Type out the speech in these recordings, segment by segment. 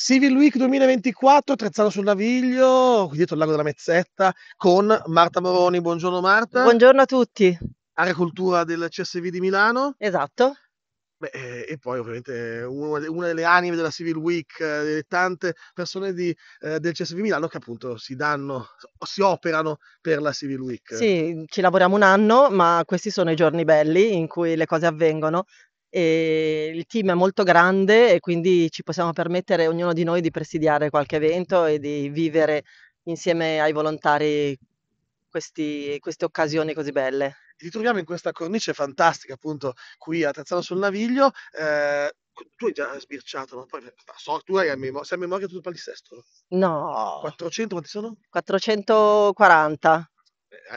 Civil Week 2024, Trezzano sul Naviglio, dietro il lago della Mezzetta, con Marta Moroni. Buongiorno Marta. Buongiorno a tutti. Area Cultura del CSV di Milano. Esatto. Beh, eh, e poi ovviamente una, delle anime della Civil Week, eh, delle tante persone di, eh, del CSV Milano che appunto si danno, si operano per la Civil Week. Sì, ci lavoriamo un anno, ma questi sono i giorni belli in cui le cose avvengono e il team è molto grande e quindi ci possiamo permettere ognuno di noi di presidiare qualche evento e di vivere insieme ai volontari questi, queste occasioni così belle. Ti Ritroviamo in questa cornice fantastica appunto qui a Terzano sul Naviglio. Eh tu hai già sbirciato, ma poi so, tu hai a memoria, sei a memoria tutto il palinsesto? No. 400, quanti sono? 440.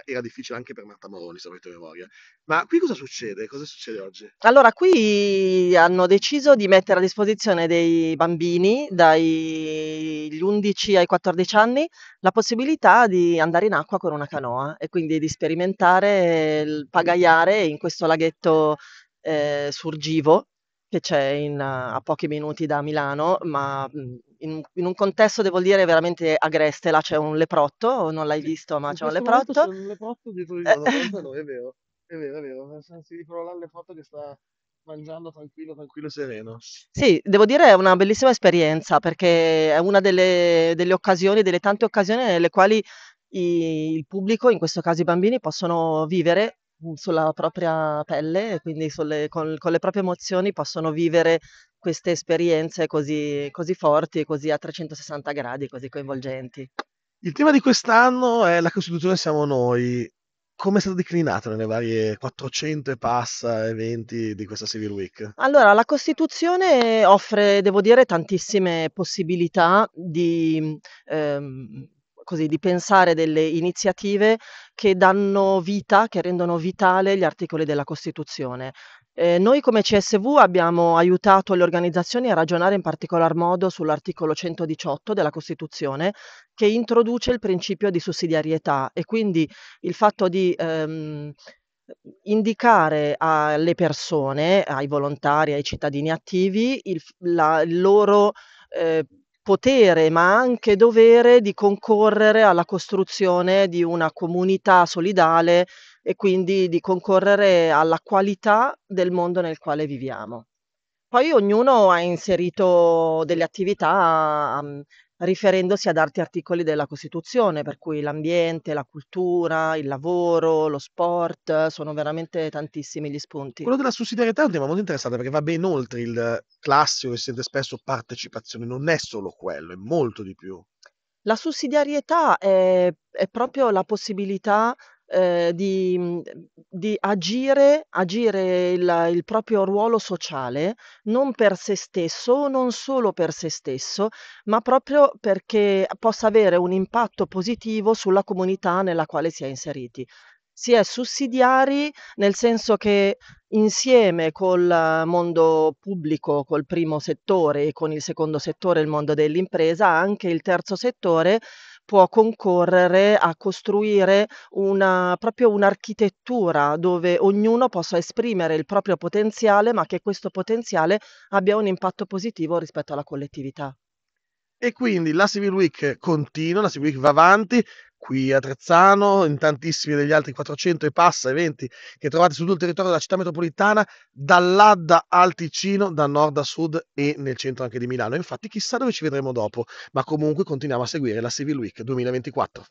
Eh, era difficile anche per Marta Moroni, se avete memoria. Ma qui cosa succede? Cosa succede oggi? Allora, qui hanno deciso di mettere a disposizione dei bambini dagli 11 ai 14 anni la possibilità di andare in acqua con una canoa e quindi di sperimentare il pagaiare in questo laghetto eh, surgivo che c'è in, a pochi minuti da Milano, ma mhmm, in, in, un contesto, devo dire, veramente agreste. Là c'è un leprotto, non l'hai sì, visto, ma c'è un leprotto. C'è un leprotto dietro di eh. noi, è vero, è vero, è vero. Si riprova là il leprotto che sta mangiando tranquillo, tranquillo e sereno. Sì, devo dire è una bellissima esperienza perché è una delle, delle occasioni, delle tante occasioni nelle quali i, il pubblico, in questo caso i bambini, possono vivere Mhmm, sulla propria pelle, e quindi sulle- col- con le proprie emozioni possono vivere queste esperienze così, così forti, così a 360 gradi, così coinvolgenti. Il tema di quest'anno è la Costituzione siamo noi. Come è stato declinato nelle varie 400 e passa eventi di questa Civil Week? Allora, la Costituzione offre, devo dire, tantissime possibilità di mhmm, ehm, così, di pensare delle iniziative che danno vita, che rendono vitale gli articoli della Costituzione. Eh, noi come CSV abbiamo aiutato le organizzazioni a ragionare in particolar modo sull'articolo 118 della Costituzione che introduce il principio di sussidiarietà e quindi il fatto di ehm, indicare alle persone, ai volontari, ai cittadini attivi il, la, il loro eh, potere ma anche dovere di concorrere alla costruzione di una comunità solidale e quindi di concorrere alla qualità del mondo nel quale viviamo. Poi ognuno ha inserito delle attività mhmm, riferendosi ad altri articoli della Costituzione, per cui l'ambiente, la cultura, il lavoro, lo sport, sono veramente tantissimi gli spunti. Quello della sussidiarietà è un tema molto interessante perché va ben oltre il classico che si sente spesso partecipazione, non è solo quello, è molto di più. La sussidiarietà è, è proprio la possibilità eh, di, mm, di agire, agire il, il proprio ruolo sociale non per se stesso o non solo per se stesso, ma proprio perché possa avere un impatto positivo sulla comunità nella quale si è inseriti si è sussidiari nel senso che insieme col mondo pubblico, col primo settore e con il secondo settore, il mondo dell'impresa, anche il terzo settore può concorrere a costruire una, proprio un'architettura dove ognuno possa esprimere il proprio potenziale, ma che questo potenziale abbia un impatto positivo rispetto alla collettività. E quindi la Civil Week continua, la Civil Week va avanti, qui a Trezzano, in tantissimi degli altri 400 e passa eventi che trovate su tutto il territorio della città metropolitana, dall'Adda al Ticino, da nord a sud e nel centro anche di Milano. Infatti chissà dove ci vedremo dopo, ma comunque continuiamo a seguire la Civil Week 2024.